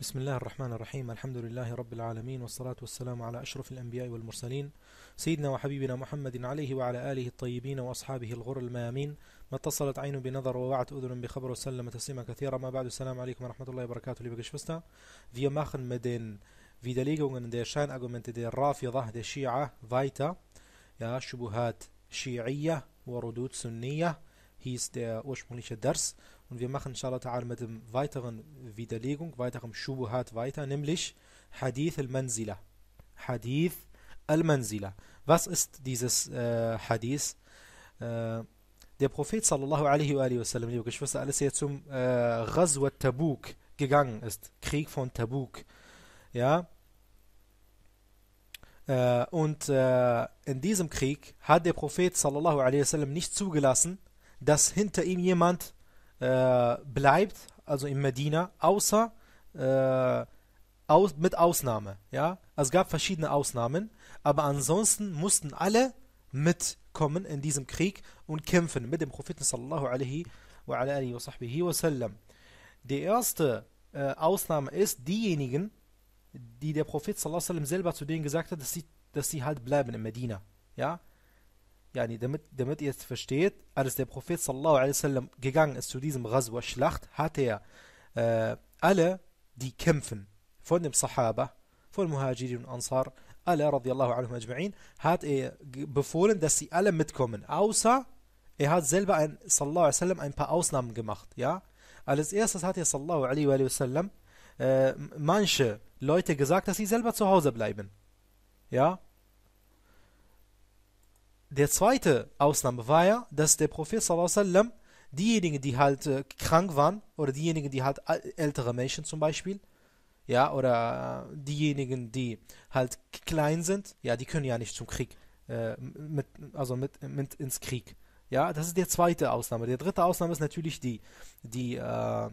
بسم الله الرحمن الرحيم الحمد لله رب العالمين والصلاة والسلام على أشرف الأنبياء والمرسلين سيدنا وحبيبنا محمد عليه وعلى آله الطيبين وأصحابه الغر الميامين ما اتصلت عين بنظر ووعت أذن بخبر وسلم تسليما كثيرا ما بعد السلام عليكم ورحمة الله وبركاته liebe Geschwister wir machen mit den Widerlegungen der Scheinargumente der دي رافضة دي شيعة فايتا يا شبهات شيعية وردود سنية hieß der ursprüngliche Dars Und wir machen inshallah ta'ala mit dem weiteren Widerlegung, weiterem Shubuhat weiter, nämlich Hadith al-Manzila. Hadith al-Manzila. Was ist dieses äh, Hadith? Äh, der Prophet sallallahu alaihi wa sallam, liebe Geschwister, alles hier zum äh, Ghazwa Tabuk gegangen ist. Krieg von Tabuk. Ja. Äh, und äh, in diesem Krieg hat der Prophet sallallahu alaihi sallam nicht zugelassen, dass hinter ihm jemand äh, bleibt, also in Medina, außer äh, aus, mit Ausnahme. Ja? Also es gab verschiedene Ausnahmen, aber ansonsten mussten alle mitkommen in diesem Krieg und kämpfen mit dem Propheten sallallahu alaihi wa alaihi wa sahbihi wasallam. Die erste äh, Ausnahme ist diejenigen, die der Prophet sallallahu alaihi wa sallam selber zu denen gesagt hat, dass sie, dass sie halt bleiben in Medina. Ja? yani damit, damit ihr es versteht, als der Prophet sallallahu alaihi wasallam gegangen ist zu diesem Ghazwa Schlacht, hat er äh, alle, die kämpfen, von dem Sahaba, von Muhajirin und Ansar, alle radiallahu anhum ajma'in, hat er befohlen, dass sie alle mitkommen, außer er hat selber ein, sallallahu alaihi wasallam, ein paar Ausnahmen gemacht, ja. Als erstes hat er sallallahu alaihi wasallam äh, manche Leute gesagt, dass sie selber zu Hause bleiben, ja. Der zweite Ausnahme war ja, dass der Prophet sallam, diejenigen, die halt äh, krank waren oder diejenigen, die halt ältere Menschen zum Beispiel, ja, oder äh, diejenigen, die halt klein sind, ja, die können ja nicht zum Krieg, äh, mit, also mit, mit ins Krieg. Ja, das ist der zweite Ausnahme. Der dritte Ausnahme ist natürlich die, die, äh, äh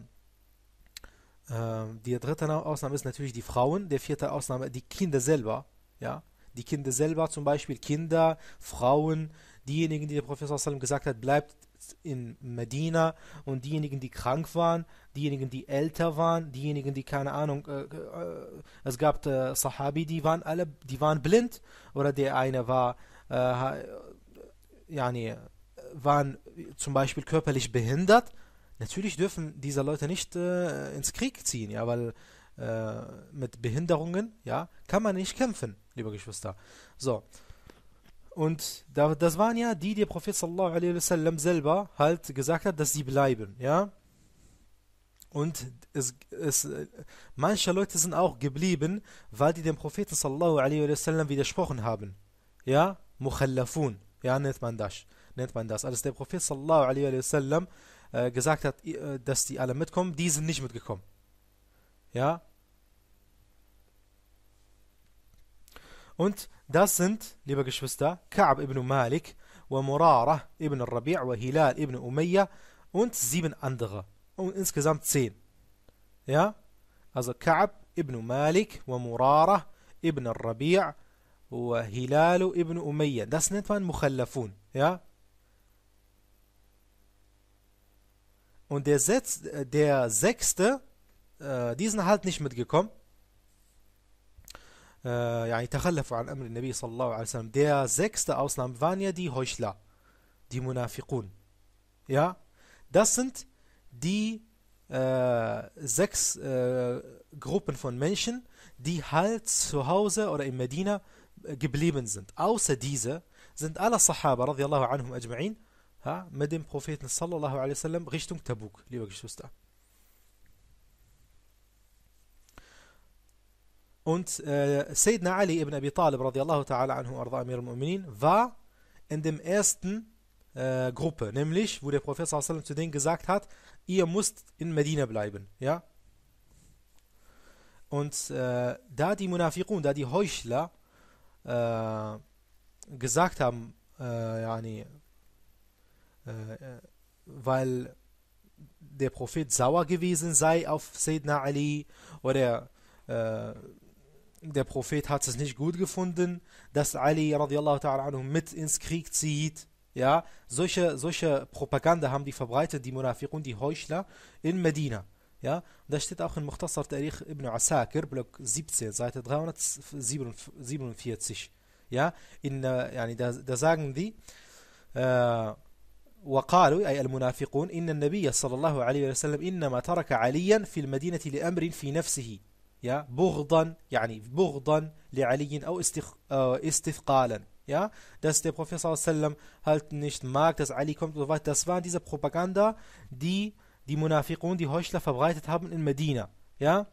die dritte Ausnahme ist natürlich die Frauen, der vierte Ausnahme die Kinder selber, ja, die Kinder selber, zum Beispiel Kinder, Frauen, diejenigen, die der Professor Sallam gesagt hat, bleibt in Medina und diejenigen, die krank waren, diejenigen, die älter waren, diejenigen, die keine Ahnung, äh, äh, es gab äh, Sahabi, die waren alle, die waren blind oder der eine war, äh, ja nee, waren zum Beispiel körperlich behindert. Natürlich dürfen diese Leute nicht äh, ins Krieg ziehen, ja, weil äh, mit Behinderungen, ja, kann man nicht kämpfen, liebe Geschwister. So. Und da, das waren ja die, die der Prophet sallallahu selber halt gesagt hat, dass sie bleiben, ja. Und es, es, manche Leute sind auch geblieben, weil die dem Propheten sallallahu alaihi wasallam widersprochen haben. Ja, Mukhallafun, ja, nennt man das. Nennt man das. Als der Prophet sallallahu alaihi wasallam äh, gesagt hat, äh, dass die alle mitkommen, die sind nicht mitgekommen. Ja? Und das sind, liebe Geschwister, Ka'b ibn Malik, wa Murarah ibn Rabi' wa Hilal ibn Umayyah und sieben andere. Und insgesamt zehn. Ja? Also Ka'b ibn Malik, wa Murarah ibn Rabi' wa Hilal ibn Umayyah. Das nennt man Mukhallafun. Ja? Und der, Setz, äh, der sechste آه äh, دي halt nicht mitgekommen. Äh, Der sechste Ausnahme waren ja die Heuchler, die Munafiqun. Ja, das sind die äh, sechs äh, Gruppen von Menschen, die halt zu Hause oder in Medina äh, geblieben sind. Außer diese sind alle Sahaba radiallahu anhum ajma'in mit dem Propheten sallallahu alaihi wasallam Richtung Tabuk, liebe Geschwister. Und äh, Sayyidina Ali ibn Abi Talib radiallahu ta'ala anhu arda Amir al-Mu'minin war in dem ersten äh, Gruppe, nämlich wo der Prophet sallam, zu denen gesagt hat, ihr müsst in Medina bleiben, ja. Und äh, da die Munafiqun, da die Heuchler äh, gesagt haben, äh, yani, äh, äh, weil der Prophet sauer gewesen sei auf Sayyidina Ali oder der Prophet hat es nicht gut gefunden, dass Ali radiallahu ta'ala mit ins Krieg zieht. Ja, solche, solche Propaganda haben die verbreitet, die Munafiq und die Heuchler in Medina. Ja, und das steht auch in Muhtasar Tariq ibn Asakir, Block 17, Seite 347. Ja, in, äh, yani da, da sagen die, وقالوا أي المنافقون إن النبي صلى الله عليه وسلم إنما ترك عليا في المدينة لأمر في نفسه ja, Burdan, yani Burdan li'aliyin au istifqalen. Ja, dass der Professor sallam halt nicht mag, dass Ali kommt und so weiter. Das waren diese Propaganda, die die Munafiqun, die Heuchler verbreitet haben in Medina. Ja,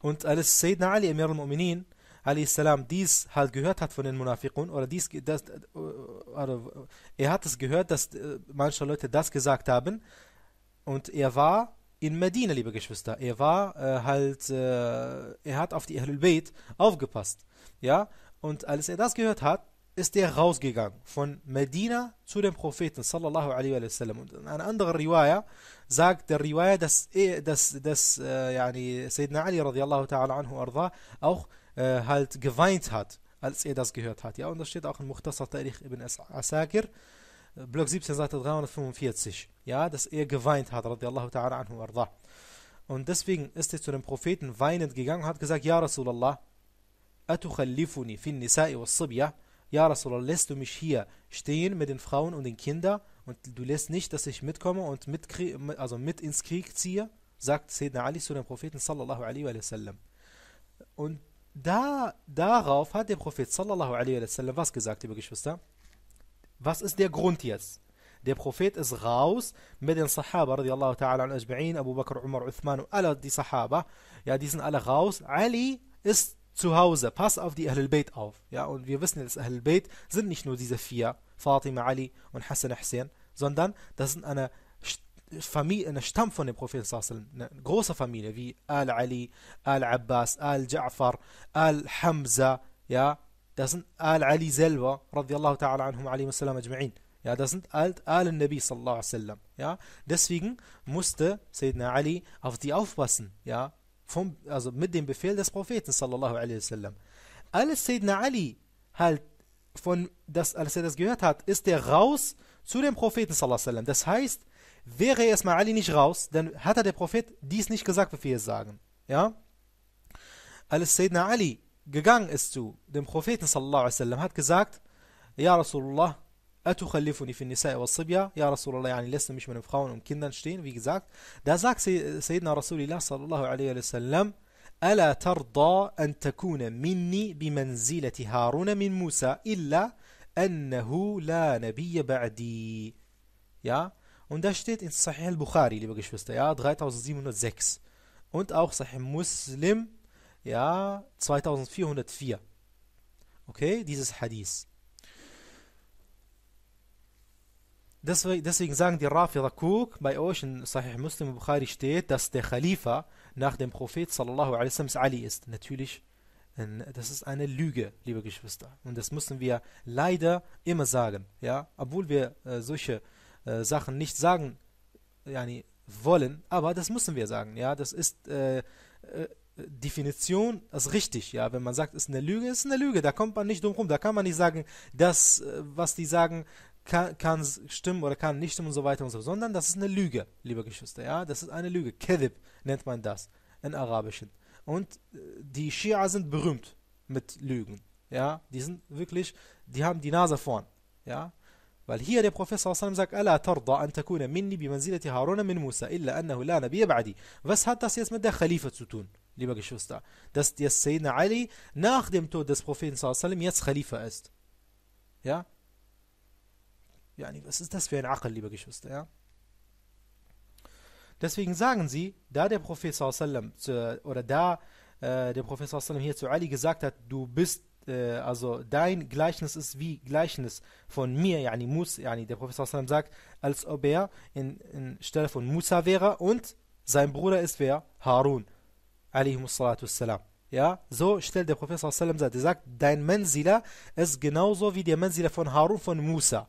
Und als Sayyidina Ali, Emir al-Mu'minin, a.s. dies halt gehört hat von den Munafiqun, oder dies, das, äh, oder, er hat es gehört, dass äh, manche Leute das gesagt haben, und er war in Medina, liebe Geschwister. Er war äh, halt, äh, er hat auf die Ahlul Bayt aufgepasst. Ja, und als er das gehört hat, ist er rausgegangen von Medina zu dem Propheten sallallahu alaihi wasallam. Und in einer anderen Riwaya sagt der Riwaya, dass, dass, dass äh, Sayyidina Ali radiallahu ta'ala anhu arda, auch äh, halt geweint hat, als er das gehört hat. Ja, und das steht auch in Mukhtasar Tariq ibn As Asakir. As Block 17, Seite 345, ja, dass er geweint hat, radiallahu ta'ala anhu arda. Und deswegen ist er zu dem Propheten weinend gegangen und hat gesagt, Ja Rasulallah, atukhallifuni fin nisa'i was sibya, Ja Rasulallah, lässt du mich hier stehen mit den Frauen und den Kindern und du lässt nicht, dass ich mitkomme und mit, also mit ins Krieg ziehe, sagt Sayyidina Ali zu dem Propheten sallallahu alaihi wa sallam. Und da, darauf hat der Prophet sallallahu alaihi wa sallam was gesagt, liebe Geschwister? Was ist der Grund jetzt? Der Prophet ist raus mit den Sahaba, radiallahu ta'ala ajma'in, Abu Bakr, Umar, Uthman und alle die Sahaba. Ja, die sind alle raus. Ali ist zu Hause. Pass auf die Ahlul Bayt auf. Ja, und wir wissen, dass Ahlul Bayt sind nicht nur diese vier, Fatima, Ali und Hassan, Hussein, sondern das sind eine Familie, ein Stamm von dem Propheten, eine große Familie wie Al-Ali, Al-Abbas, Al-Ja'far, Al-Hamza, ja, das sind Al-Ali selber, radiallahu ta'ala anhum, alayhi wa sallam, ajma'in. Ja, das sind Al-Nabi, sallallahu alaihi wasallam. Ja, deswegen musste Sayyidina Ali auf die aufpassen. Ja, vom, also mit dem Befehl des Propheten, sallallahu alayhi wa sallam. Als Sayyidina Ali halt von das, als er das gehört hat, ist er raus zu dem Propheten, sallallahu alayhi wa sallam. Das heißt, wäre erstmal Ali nicht raus, dann hat er der Prophet dies nicht gesagt, bevor wir es sagen. Ja, als Sayyidina Ali جغان استو دم خوفيت صلى الله عليه وسلم هات كزاكت يا رسول الله اتخلفني في النساء والصبيه يا رسول الله يعني لسه مش من فخاون ممكن نشتين في كزاكت دا زاك سيدنا رسول الله صلى الله عليه وسلم الا ترضى ان تكون مني بمنزله هارون من موسى الا انه لا نبي بعدي يا und da steht in sahih al-bukhari liebe geschwister ja 3706 und auch sahih muslim ja, 2404. Okay, dieses Hadith. Deswegen, sagen die Rafida, guck, bei euch in Sahih Muslim Bukhari steht, dass der Khalifa nach dem Prophet sallallahu alaihi wasallam Ali ist. Natürlich, äh, das ist eine Lüge, liebe Geschwister. Und das müssen wir leider immer sagen. Ja? Obwohl wir äh, solche äh, Sachen nicht sagen yani, wollen, aber das müssen wir sagen. Ja? Das ist... Äh, äh Definition ist richtig, ja. Wenn man sagt, es ist eine Lüge, ist eine Lüge. Da kommt man nicht drum rum. Da kann man nicht sagen, das, äh, was die sagen, kann, kann stimmen oder kann nicht stimmen und so weiter und so, sondern das ist eine Lüge, liebe Geschwister, ja. Das ist eine Lüge. Kedib nennt man das in Arabischen. Und äh, die Shia sind berühmt mit Lügen, ja. Die sind wirklich, die haben die Nase vorn, ja. Weil hier der Prophet sagt, Allah tarda an takuna minni bi manzilati Haruna min Musa, illa annahu la nabiyya ba'di. Was hat das jetzt mit der Khalifa zu tun? liebe Geschwister, dass der Sayyidina Ali nach dem Tod des Propheten sallam jetzt Khalifa ist. Ja? Ja, was ist das für ein Akkel, liebe Geschwister, ja? Deswegen sagen sie, da der Prophet sallam oder da äh, der Prophet sallam hier zu Ali gesagt hat, du bist äh, also dein Gleichnis ist wie Gleichnis von mir, yani Mus, yani der Prophet sallam sagt, als ob er in, in Stelle von Musa wäre und sein Bruder ist wer? Harun. Ja, so stellt der Prophet sallam dar. Er sagt, dein Mensila ist genauso wie der Mensila von Harun von Musa.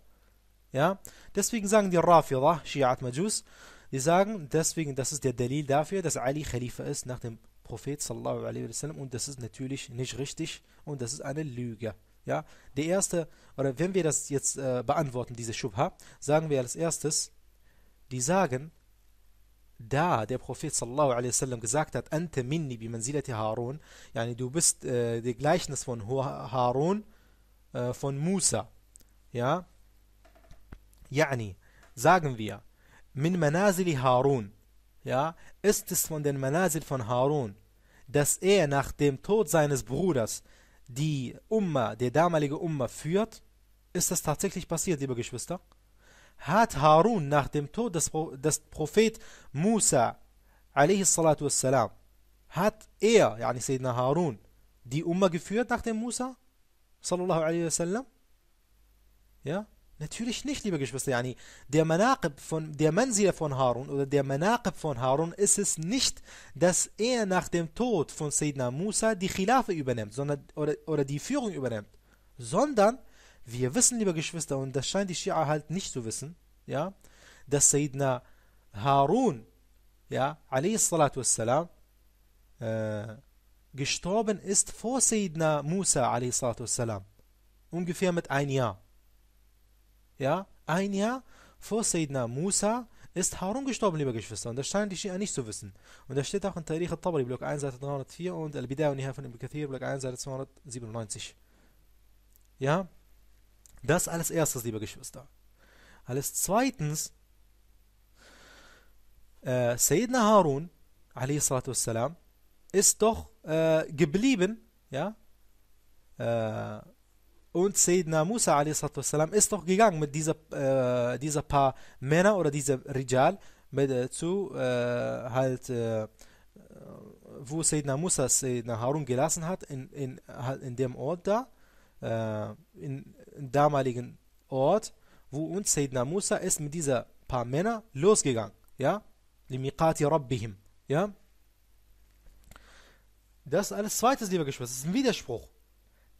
Ja, deswegen sagen die Rafidah, Shi'at Majus, die sagen, deswegen, das ist der Dalil dafür, dass Ali Khalifa ist nach dem Prophet sallallahu alaihi wasallam und das ist natürlich nicht richtig und das ist eine Lüge. Ja, der erste, oder wenn wir das jetzt äh, beantworten, diese Shubha, sagen wir als erstes, die sagen, da der Prophet sallallahu alaihi wasallam gesagt hat, Ante minni bi mansilati Harun, yani du bist äh, der Gleichnis von Harun äh, von Musa. Ja? Yani, sagen wir, min manazili Harun, ja, ist es von den Manazil von Harun, dass er nach dem Tod seines Bruders die Umma, der damalige Umma führt, ist das tatsächlich passiert, liebe Geschwister? hat Harun nach dem Tod des, des Prophet Musa والسلام, hat er, yani Sayyidina Harun, die Umma geführt nach dem Musa? Sallallahu alaihi wasallam? Ja? Natürlich nicht, liebe Geschwister. Yani der Manaqib von, der Mansil von Harun oder der Manaqib von Harun ist es nicht, dass er nach dem Tod von Sayyidina Musa die Khilafe übernimmt sondern, oder, oder die Führung übernimmt, sondern wir wissen, liebe Geschwister, und das scheint die Schia halt nicht zu wissen, ja, dass Sayyidina Harun, ja, salatu wassalam, äh, gestorben ist vor Sayyidina Musa, salatu wassalam, ungefähr mit ein Jahr. Ja, ein Jahr vor Sayyidina Musa ist Harun gestorben, liebe Geschwister. Und das scheint die Schia nicht zu wissen. Und das steht auch in Tariq al-Tabari, Block 1, Seite 304 und Al-Bidaya und Nihaya von Ibn Kathir, Block 1, Seite 297. Ja? Das alles erstes, liebe Geschwister. Alles zweitens, äh, Sayyidina Harun, والسلام, ist doch äh, geblieben, ja, äh, und Sayyidina Musa والسلام, ist doch gegangen mit dieser, äh, dieser paar Männer oder dieser Rijal mit, äh, zu, äh, halt, äh, wo Sayyidina Musa Sayyidina Harun gelassen hat, in, in, halt in dem Ort da, äh, in damaligen Ort, wo uns Sayyidina Musa ist mit dieser paar Männer losgegangen. Ja? Limiqati Rabbihim. Ja? Das ist alles zweites, lieber Geschwister. Das ist ein Widerspruch.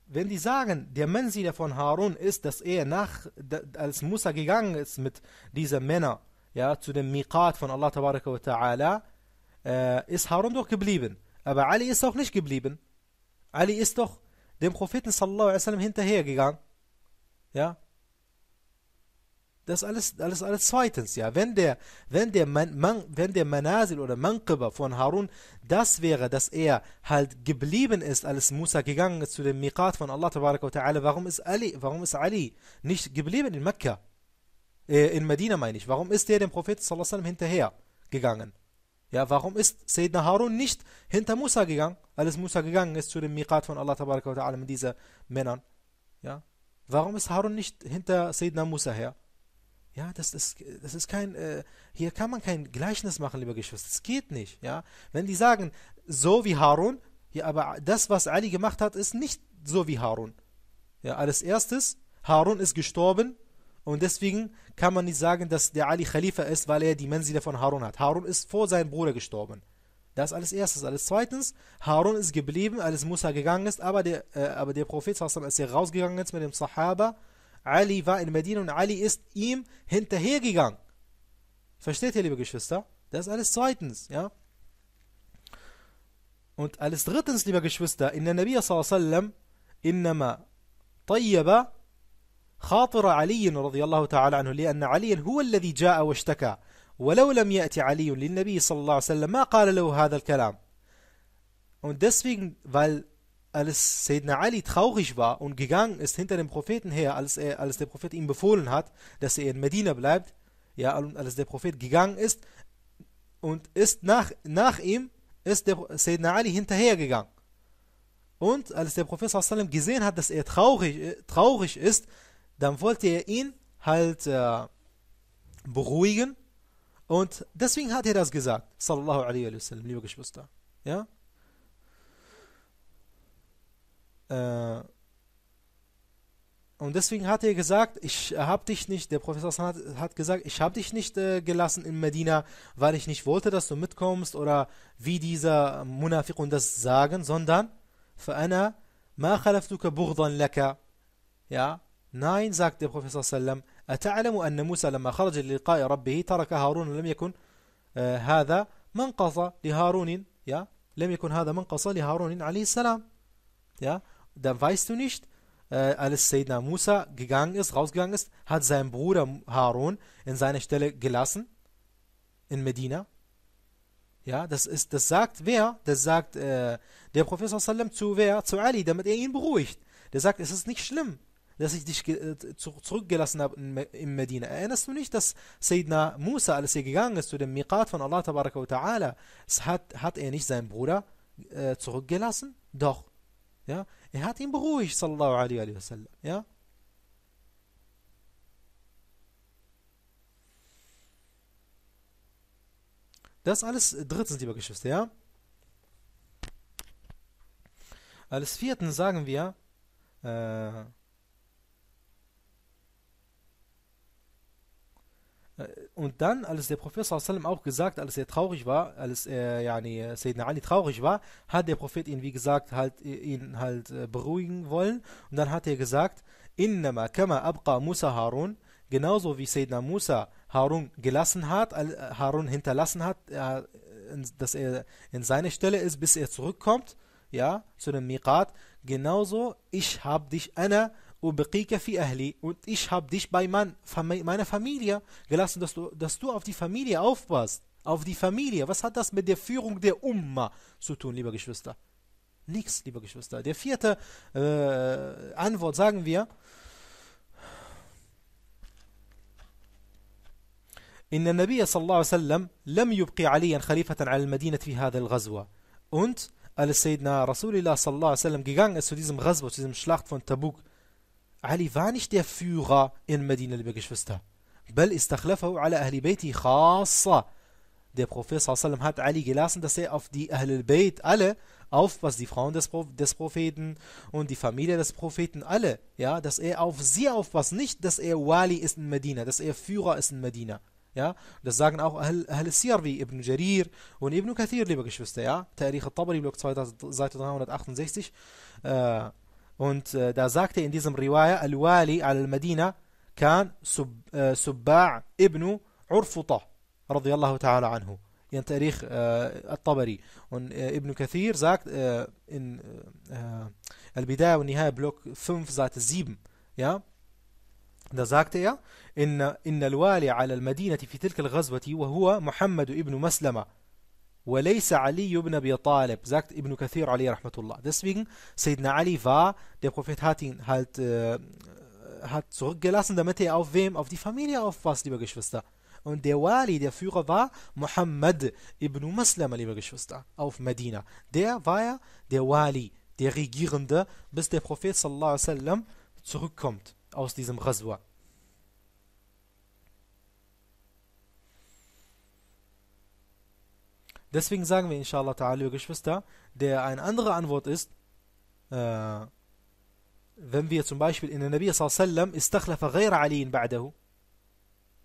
Wenn die sagen, der Mensider von Harun ist, dass er nach, als Musa gegangen ist mit diesen Männern, ja, zu dem Miqat von Allah Ta'ala, äh, ist Harun doch geblieben. Aber Ali ist doch nicht geblieben. Ali ist doch dem Propheten sallallahu alaihi wasallam hinterhergegangen. Ja. Das alles, alles, alles zweitens, ja. Wenn der, wenn der, man, man, wenn der Manasil oder Manqiba von Harun das wäre, dass er halt geblieben ist, als Musa gegangen ist zu dem Miqat von Allah Ta'ala, warum ist Ali, warum ist Ali nicht geblieben in Mekka? Äh, in Medina meine ich. Warum ist der dem Propheten Sallallahu Alaihi Wasallam hinterher gegangen? Ja, warum ist Sayyidina Harun nicht hinter Musa gegangen, als Musa gegangen ist zu dem Miqat von Allah Ta'ala mit diesen Männern? Ja, Warum ist Harun nicht hinter Sayyidina Musa her? Ja, das ist, das ist kein, äh, hier kann man kein Gleichnis machen, lieber Geschwister. Das geht nicht, ja. Wenn die sagen, so wie Harun, ja, aber das, was Ali gemacht hat, ist nicht so wie Harun. Ja, als erstes, Harun ist gestorben und deswegen kann man nicht sagen, dass der Ali Khalifa ist, weil er die Mensile von Harun hat. Harun ist vor seinem Bruder gestorben. Das alles erstens. Alles zweitens, Harun ist geblieben, als Musa gegangen ist, aber der, äh, aber der Prophet, als er rausgegangen ist mit dem Sahaba, Ali war in Medina und Ali ist ihm hinterhergegangen. Versteht ihr, liebe Geschwister? Das ist alles zweitens, ja. Und alles drittens, liebe Geschwister, in der Nabiya sallam, innama طيب خاطر علي رضي الله تعالى عنه لأن علي هو الذي جاء واشتكى ولو لم يأتي علي للنبي صلى الله عليه وسلم ما قال له هذا Kalam. Und deswegen, weil als Sayyidina Ali traurig war und gegangen ist hinter dem Propheten her, als, er, als der Prophet ihm befohlen hat, dass er in Medina bleibt, ja, und als der Prophet gegangen ist und ist nach, nach ihm, ist der Sayyidina Ali hinterhergegangen. Und als der Prophet sallam, gesehen hat, dass er traurig, äh, traurig ist, dann wollte er ihn halt äh, beruhigen und deswegen hat er das gesagt, sallallahu alaihi wasallam, liebe Geschwister. Ja? Äh, und deswegen hat er gesagt, ich habe dich nicht, der Professor hat, hat gesagt, ich habe dich nicht äh, gelassen in Medina, weil ich nicht wollte, dass du mitkommst oder wie dieser Munafiqun das sagen, sondern für فَأَنَا مَا خَلَفْتُكَ burdan لَكَ Ja, nein, sagt der Professor sallam, أتعلم أن موسى لما خرج للقاء ربه ترك هارون لم يكن هذا منقص لهارون يا لم يكن هذا منقص لهارون عليه السلام يا dann weißt du nicht äh, als Sayyidina Musa gegangen ist rausgegangen ist hat sein Bruder Harun in seine Stelle gelassen in Medina ja das ist das sagt wer das sagt äh, der Professor sallam zu wer zu Ali damit er ihn beruhigt der sagt es ist nicht schlimm dass ich dich äh, zurückgelassen habe in Medina. Erinnerst du nicht, dass Sayyidina Musa, als er gegangen ist zu dem Miqat von Allah Ta'ala, hat, hat er nicht seinen Bruder äh, zurückgelassen? Doch. Ja? Er hat ihn beruhigt, sallallahu alaihi wasallam. Ja? Das alles äh, drittens, liebe Geschwister, ja? Als vierten sagen wir, äh, und dann, als der Prophet sallam, auch gesagt, als er traurig war, als er, yani, Sayyidina Ali traurig war, hat der Prophet ihn, wie gesagt, halt, ihn halt äh, beruhigen wollen. Und dann hat er gesagt, Innama kama abqa Musa Harun, genauso wie Sayyidina Musa Harun gelassen hat, äh, Harun hinterlassen hat, äh, dass er in seiner Stelle ist, bis er zurückkommt, ja, zu dem Miqat, genauso ich habe dich, Anna, und ich habe dich bei mein, meiner Familie gelassen, dass du, dass du auf die Familie aufpasst, auf die Familie. Was hat das mit der Führung der Umma zu tun, liebe Geschwister? Nichts, liebe Geschwister. Der vierte äh, Antwort sagen wir, in der Nabi الله عليه وسلم لم يبقي عليا خليفة und als Sayyidina Rasulullah sallallahu alaihi wasallam gegangen ist zu diesem Ghazwa, zu diesem Schlacht von Tabuk, Ali war nicht der Führer in Medina, liebe Geschwister. Bel istakhlafahu ala ahli Beiti khassa. Der Prophet hat Ali gelassen, dass er auf die Ahlul Bayt alle, auf was die Frauen des, des Propheten und die Familie des Propheten alle, ja, dass er auf sie aufpasst, nicht, dass er Wali ist in Medina, dass er Führer ist in Medina. Ja, das sagen auch Ahl, Ahl wie Ibn Jarir und Ibn Kathir, liebe Geschwister, ja. Tarikh al-Tabari, Block 2, Seite 368. Äh, Und äh, da sagte in diesem Riwaya, Al-Wali al-Madina kan Sub, äh, Subba' ibn Urfuta, radiallahu ta'ala anhu, in Tariq äh, al-Tabari. Und äh, Ibn Kathir sagt äh, in äh, Al-Bidaya und Nihaya Block 5, Seite 7, ja, da sagte er, إن, إن الوالي على المدينة في تلك الغزوة وهو محمد ابن مسلمة Walaysa Ali ibn Abi Talib, sagt Ibn Kathir Ali rahmatullah. Deswegen, Sayyidina Ali war, der Prophet hat ihn halt äh, hat zurückgelassen, damit er auf wem? Auf die Familie aufpasst, liebe Geschwister. Und der Wali, der Führer war Muhammad ibn Muslim, liebe Geschwister, auf Medina. Der war ja der Wali, der Regierende, bis der Prophet sallallahu alaihi wasallam zurückkommt aus diesem Ghazwa. Deswegen sagen wir inshallah ta'ala, Geschwister, der eine andere Antwort ist, äh, wenn wir zum Beispiel in der Nabi sallam istakhlafa ghayra aliin ba'dahu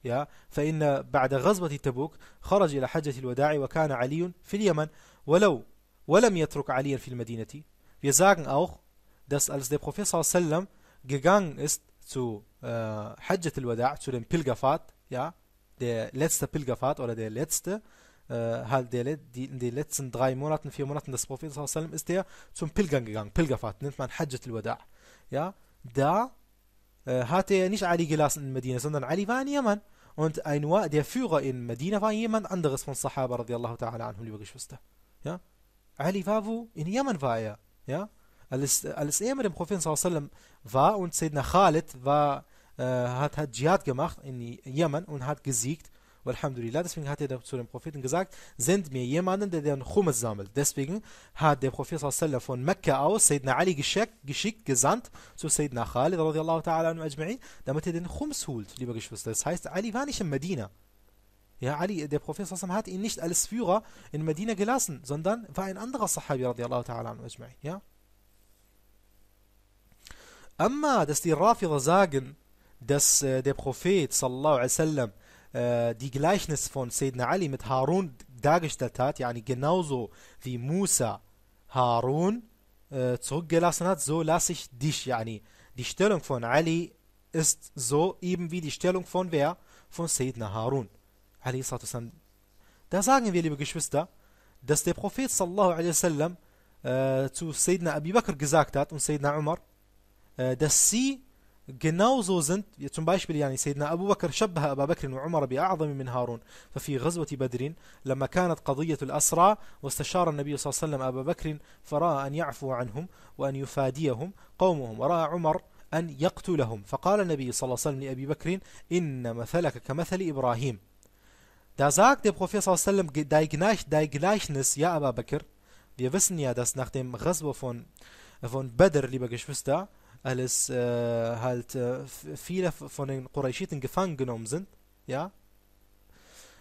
ja فإن tabuk, غزوة تبوك خرج إلى حجة الوداع وكان علي في اليمن ولو ولم يترك عليا في المدينة wir sagen auch dass als der Prophet sallam gegangen ist zu äh, Hajjat al wadai zu dem Pilgerfahrt ja der letzte Pilgerfahrt oder der letzte äh, halt der, die, in den letzten drei Monaten, vier Monaten des Propheten ist der zum Pilgern gegangen. Pilgerfahrt nennt man Hajjat al-Wada'. Ja, da äh, hatte er nicht Ali gelassen in Medina, sondern Ali war in Jemen. Und ein, der Führer in Medina war jemand anderes von Sahaba radiallahu ta'ala anhum, liebe Geschwister. Ja? Ali war wo? In Jemen war er. Ja? Als, als er mit dem Propheten sallam, war und Sayyidina Khalid war, äh, hat, hat Dschihad gemacht in Jemen und hat gesiegt, Alhamdulillah, Deswegen hat er zu dem Propheten gesagt, send mir jemanden, der den Chumas sammelt. Deswegen hat der Prophet sallam, von Mekka aus Sayyidina Ali geschickt, geschickt gesandt zu Sayyidina Khalid radiallahu ta'ala damit er den Chumas holt, liebe Geschwister. Das heißt, Ali war nicht in Medina. Ja, Ali, der Prophet sallam, hat ihn nicht als Führer in Medina gelassen, sondern war ein anderer Sahabi radiallahu ta'ala Ja? Amma, dass die Rafira sagen, dass äh, der Prophet sallallahu alaihi wasallam äh, die Gleichnis von Sayyidina Ali mit Harun dargestellt hat, yani genauso wie Musa Harun äh, zurückgelassen hat, so lasse ich dich, yani die Stellung von Ali ist so eben wie die Stellung von wer? Von Sayyidina Harun. Da sagen wir, liebe Geschwister, dass der Prophet sallallahu alaihi wasallam äh, zu Sayyidina Abi Bakr gesagt hat und Sayyidina Umar, äh, dass sie Genau so sind, zum Beispiel, yani, سيدنا أبو بكر شبه أبا بكر وعمر بأعظم من هارون ففي غزوة بدر لما كانت قضية الأسرى واستشار النبي صلى الله عليه وسلم أبا بكر فرأى أن يعفو عنهم وأن يفاديهم قومهم ورأى عمر أن يقتلهم فقال النبي صلى الله عليه وسلم لأبي بكر إن مثلك كمثل إبراهيم Da sagt der Prophet sallam, dein Gleichnis, ja Abba Bakr, wir wissen ja, dass nach dem Ghazwa von, von Badr, liebe Geschwister, alles äh, halt äh, viele von den Qurayshiten gefangen genommen sind, ja,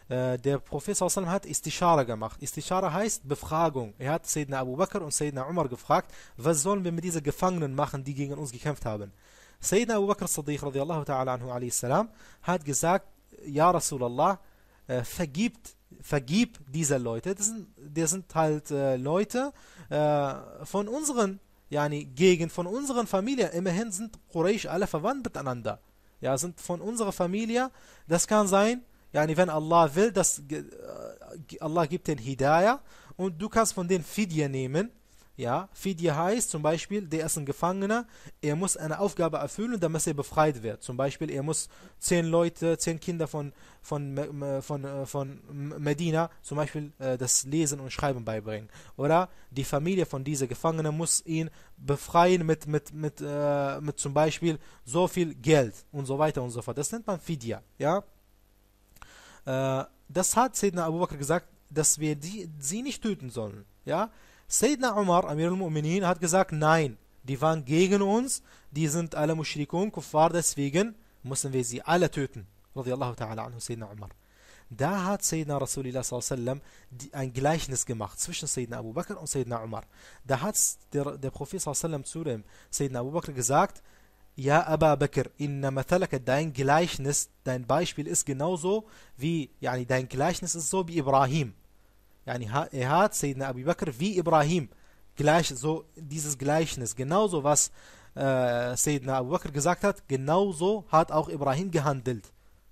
äh, der Prophet sallam, hat Istishara gemacht. Istishara heißt Befragung. Er hat Sayyidina Abu Bakr und Sayyidina Umar gefragt, was sollen wir mit diesen Gefangenen machen, die gegen uns gekämpft haben. Sayyidina Abu Bakr Sadiq radiallahu ta'ala anhu salam, hat gesagt, Ja Rasulallah, äh, vergibt vergib diese Leute. Das sind, das sind halt äh, Leute äh, von unseren yani, gegen von unseren Familien. Immerhin sind Quraysh alle verwandt miteinander. Ja, sind von unserer Familie. Das kann sein, yani, wenn Allah will, dass äh, Allah gibt den Hidayah und du kannst von den Fidya nehmen ja, Fidya heißt zum Beispiel, der ist ein Gefangener, er muss eine Aufgabe erfüllen, damit er befreit wird. Zum Beispiel, er muss zehn Leute, zehn Kinder von, von, von, äh, von Medina zum Beispiel äh, das Lesen und Schreiben beibringen. Oder die Familie von dieser Gefangenen muss ihn befreien mit, mit, mit, äh, mit zum Beispiel so viel Geld und so weiter und so fort. Das nennt man Fidya. Ja? das hat Sedna Abu Bakr gesagt, dass wir die, sie nicht töten sollen. Ja, Sayyidina Umar, Amir al-Mu'minin, hat gesagt, nein, die waren gegen uns, die sind alle Mushrikun, Kuffar, deswegen müssen wir sie alle töten. Radiallahu ta'ala anhu, Sayyidina Umar. Da hat Sayyidina Rasulullah sallam ein Gleichnis gemacht zwischen Sayyidina Abu Bakr und Sayyidina Umar. Da hat der, der Prophet sallam zu dem Sayyidina Abu Bakr gesagt, Ja, Abu Bakr, dein Gleichnis, dein Beispiel ist genauso wie, yani dein Gleichnis ist so wie Ibrahim. يعني هات سيدنا ابي بكر في ابراهيم gleich so dieses gleichnis genauso was äh, سيدنا ابو بكر gesagt hat genauso hat auch ابراهيم gehandelt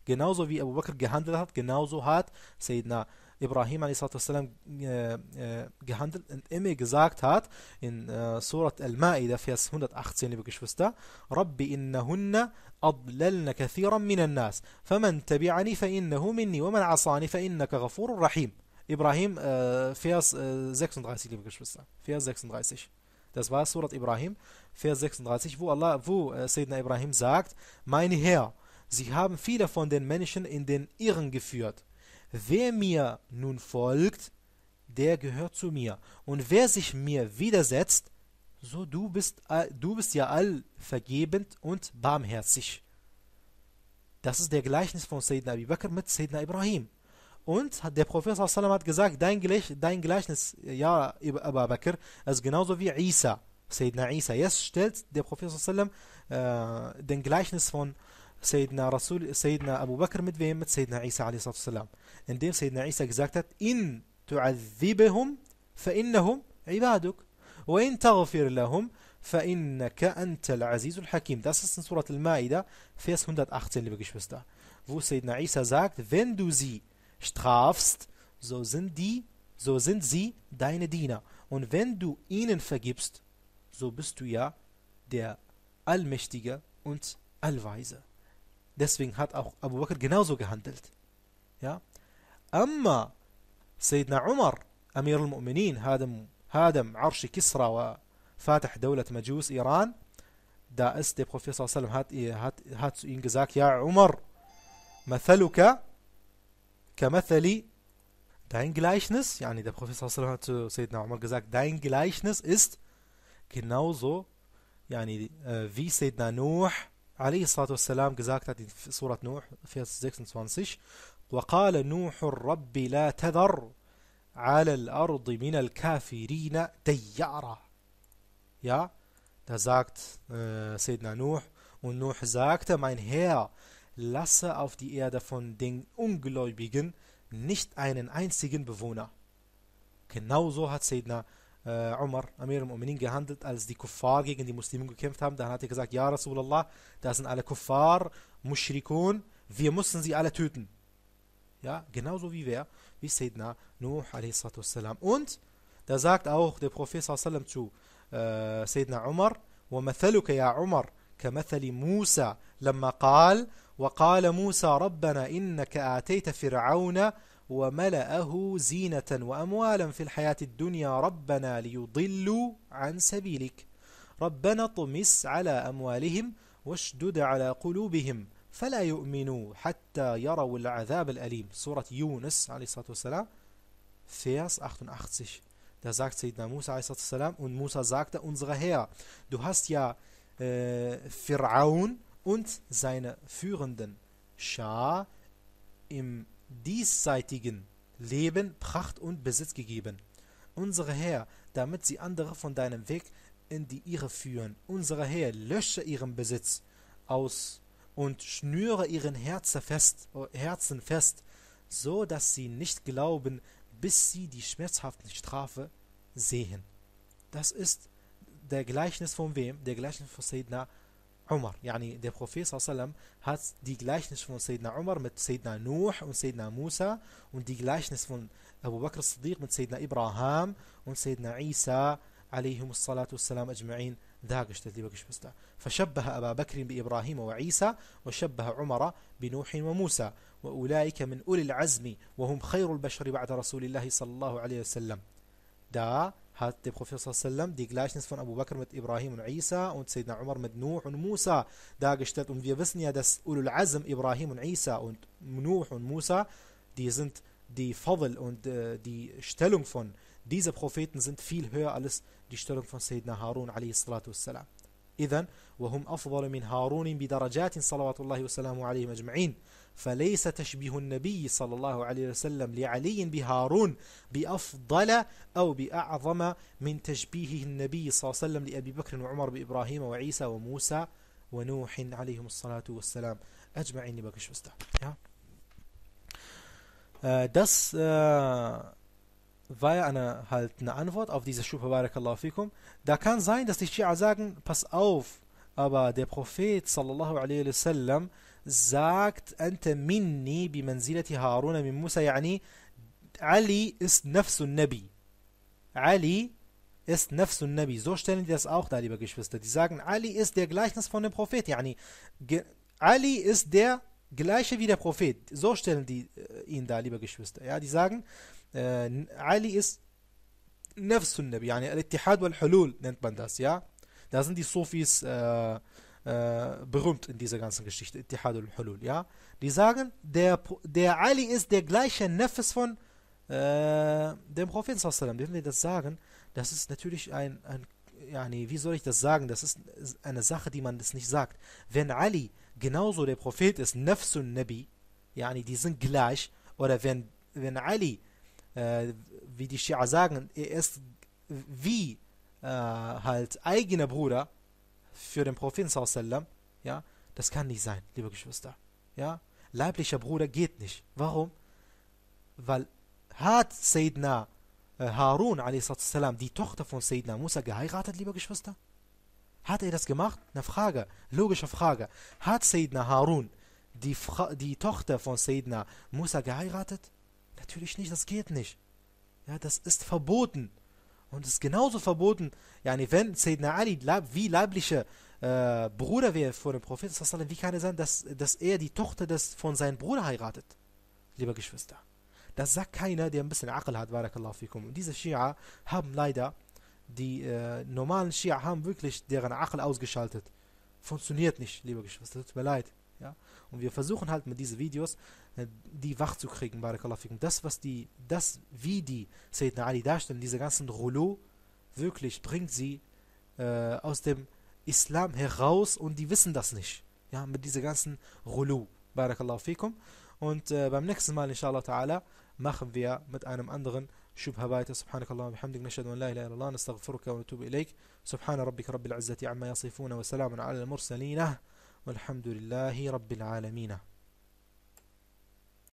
genauso wie ابو بكر gehandelt hat genauso hat سيدنا ابراهيم عليه الصلاه والسلام äh, äh, gehandelt und immer gesagt hat in äh, سوره المائده في 118 liebe geschwister ربي انهن اضللن كثيرا من الناس فمن تبعني فانه مني ومن عصاني فانك غفور رحيم Ibrahim, äh, Vers äh, 36, liebe Geschwister. Vers 36. Das war Surat Ibrahim, Vers 36, wo Allah, wo äh, Sayyidina Ibrahim sagt, Mein Herr, sie haben viele von den Menschen in den Irren geführt. Wer mir nun folgt, der gehört zu mir. Und wer sich mir widersetzt, so du bist, äh, du bist ja allvergebend und barmherzig. Das ist der Gleichnis von Sayyidina Abi Bakr mit Sayyidina Ibrahim. Und der Prophet sallam hat gesagt, dein, Gleich, dein Gleichnis, ja, Abu Bakr, ist genauso wie Isa, Sayyidina Isa. Jetzt stellt der Prophet sallam äh, den Gleichnis von Sayyidina, Rasul, Sayyidina Abu Bakr mit wem? Mit Sayyidina Isa sallam. Indem Sayyidina Isa gesagt hat, in tu'adhibahum fa'innahum ibaduk. وإن تغفر لهم فإنك أنت العزيز الحكيم. Das ist in Surat Al-Ma'idah, Vers 118, liebe Geschwister, wo Sayyidina Isa sagt, wenn du sie strafst, so sind die, so sind sie deine Diener. Und wenn du ihnen vergibst, so bist du ja der Allmächtige und Allweise. Deswegen hat auch Abu Bakr genauso gehandelt. Ja? أما سيدنا عمر أمير المؤمنين Hadam, هادم عرش كسرى وفاتح دولة Majus, Iran, da ist der Professor sallam hat, hat, hat zu ihm gesagt, ja Umar, Mathaluka, كمثل dein gleichnis يعني der professor صلى الله عليه وسلم سيدنا عمر gesagt dein gleichnis ist genauso يعني في آه، سيدنا نوح عليه الصلاه والسلام gesagt hat in سوره نوح vers 26 وقال نوح الرب لا تذر على الارض من الكافرين ديارا ja da زاكت äh, سيدنا نوح ونوح نوح sagte mein lasse auf die Erde von den Ungläubigen nicht einen einzigen Bewohner. Genauso hat Sayyidina äh, Umar, Amir al-Mu'minin, gehandelt, als die Kuffar gegen die Muslime gekämpft haben. Dann hat er gesagt, ja Rasulallah, da sind alle Kuffar, Mushrikun, wir mussten sie alle töten. Ja, genauso wie wer? Wie Sayyidina Nuh a.s. Und da sagt auch der Prophet sallam zu äh, Sayyidina Umar, وَمَثَلُكَ يَا عُمَرْ كَمَثَلِ مُوسَى لَمَّا قَالَ وقال موسى ربنا إنك آتيت فرعون وملأه زينة وأموالا في الحياة الدنيا ربنا ليضلوا عن سبيلك ربنا طمس على أموالهم واشدد على قلوبهم فلا يؤمنوا حتى يروا العذاب الأليم سورة يونس عليه الصلاة والسلام Vers 88 Da sagt Sayyidina Musa a.s. und Musa sagte, unserer Herr, du hast ja äh, Firaun und seine führenden Schar im diesseitigen Leben Pracht und Besitz gegeben. Unsere Herr, damit sie andere von deinem Weg in die Irre führen. Unsere Herr, lösche ihren Besitz aus und schnüre ihren Herzen fest, äh, Herzen fest, so dass sie nicht glauben, bis sie die schmerzhafte Strafe sehen. Das ist der Gleichnis von wem? Der Gleichnis von Sayyidina عمر يعني دي صلى الله عليه وسلم هات دي جلاش نسفون سيدنا عمر مت سيدنا نوح ومت سيدنا موسى ودي جلاش نسفون ابو بكر الصديق مت سيدنا ابراهام ومت سيدنا عيسى عليهم الصلاة والسلام أجمعين ذاك اشتدي بكش بستا فشبه أبا بكر بإبراهيم وعيسى وشبه عمر بنوح وموسى وأولئك من أولي العزم وهم خير البشر بعد رسول الله صلى الله عليه وسلم دا hat der Prophet sallam die Gleichnis von Abu Bakr mit Ibrahim und Isa und Sayyidina Umar mit Nuh und Musa dargestellt. Und wir wissen ja, dass Ulul Azm, Ibrahim und Isa und Nuh und Musa, die sind die Fadl und äh, die Stellung von diese Propheten sind viel höher als die Stellung von Sayyidina Harun alayhi salatu wassalam. إذن وهم أفضل من هارون بدرجات صلوات الله وسلامه عليهم أجمعين فليس تشبيه النبي صلى الله عليه وسلم لعلي بهارون بأفضل أو بأعظم من تشبيه النبي صلى الله عليه وسلم لأبي بكر وعمر بإبراهيم وعيسى وموسى ونوح عليهم الصلاة والسلام أجمعين بكش فستا دس آه، آه، war eine halt eine Antwort auf diese Schufe barakallahu fikum da kann sein dass die Schia sagen pass auf aber der Prophet sallallahu alaihi wasallam sagt, Ante minni bi manzilati Harun min Musa, yani Ali ist Nafsun Nabi. Ali ist Nafsun Nabi. So stellen die das auch da, liebe Geschwister. Die sagen, Ali ist der Gleichnis von dem Prophet. Yani, Ali ist der gleiche wie der Prophet. So stellen die äh, ihn da, liebe Geschwister. Ja, die sagen, äh, Ali ist Nafsun Nabi. Yani, Al-Ittihad wal-Hulul nennt man das, ja. Da sind die Sufis, äh, äh, berühmt in dieser ganzen Geschichte, Ittihad al-Hulul, ja. Die sagen, der, der Ali ist der gleiche Nefes von äh, dem Propheten, wenn wir das sagen, das ist natürlich ein, ein ja, nee, wie soll ich das sagen? Das ist eine Sache, die man das nicht sagt. Wenn Ali genauso der Prophet ist, Nafs und Nabi, ja, nee, die sind gleich, oder wenn, wenn Ali, äh, wie die Shia sagen, er ist wie äh, halt eigener Bruder, für den Propheten ja, das kann nicht sein, liebe Geschwister. Ja, leiblicher Bruder geht nicht. Warum? Weil hat Sayyidina äh, Harun die Tochter von Sayyidina Musa geheiratet, liebe Geschwister? Hat er das gemacht? Eine Frage, logische Frage. Hat Sayyidina Harun die, Fra die Tochter von Sayyidina Musa geheiratet? Natürlich nicht, das geht nicht. Ja, das ist verboten. Und es ist genauso verboten, yani wenn Sayyidina Ali wie leibliche äh, Bruder wäre vor dem Propheten, wie kann es sein, dass, dass er die Tochter des, von seinem Bruder heiratet? Liebe Geschwister. Das sagt keiner, der ein bisschen Aql hat, barakallahu fikum. Und diese Schia haben leider, die äh, normalen Schia haben wirklich deren Aql ausgeschaltet. Funktioniert nicht, liebe Geschwister, tut mir leid. Ja? Und wir versuchen halt mit diesen Videos äh, die wach zu kriegen, Barakallahu Das, was die, das, wie die Sayyidina Ali darstellen, diese ganzen Rollo, wirklich bringt sie äh, aus dem Islam heraus und die wissen das nicht. Ja, mit diesen ganzen Rollo. Barakallahu fikum. Und äh, beim nächsten Mal, inshallah ta'ala, machen wir mit einem anderen شبهة بايتة سبحانك اللهم وبحمدك نشهد أن لا إله إلا الله نستغفرك ونتوب إليك سبحان ربك رب العزة عما يصفون وسلام على المرسلين والحمد لله رب العالمين